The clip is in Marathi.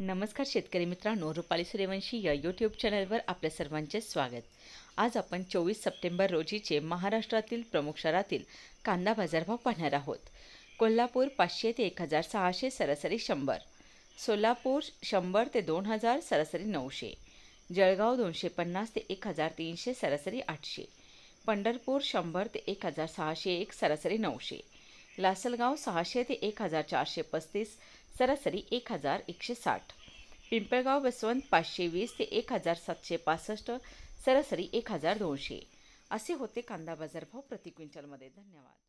नमस्कार शेतकरी मित्रांनो रुपाली सूर्यवंशी या यूट्यूब चॅनलवर आपल्या सर्वांचे स्वागत आज आपण चोवीस सप्टेंबर रोजीचे महाराष्ट्रातील प्रमुख शहरातील कांदा बाजारभाव पाहणार आहोत कोल्हापूर पाचशे ते एक हजार सहाशे सरासरी शंभर सोलापूर शंभर ते दोन हजार सरासरी नऊशे जळगाव दोनशे पन्नास ते एक हजार तीनशे सरासरी आठशे पंढरपूर शंभर ते एक हजार सहाशे एक सरासरी नऊशे लासलगाव सहाशे ते एक हजार चारशे पस्तीस सरासरी एक हजार एकशे साठ पिंपळगाव बसवंत पाचशे वीस ते एक हजार सातशे पासष्ट सरासरी एक हजार दोनशे असे होते कांदा बाजारभाव प्रति क्विंटलमध्ये धन्यवाद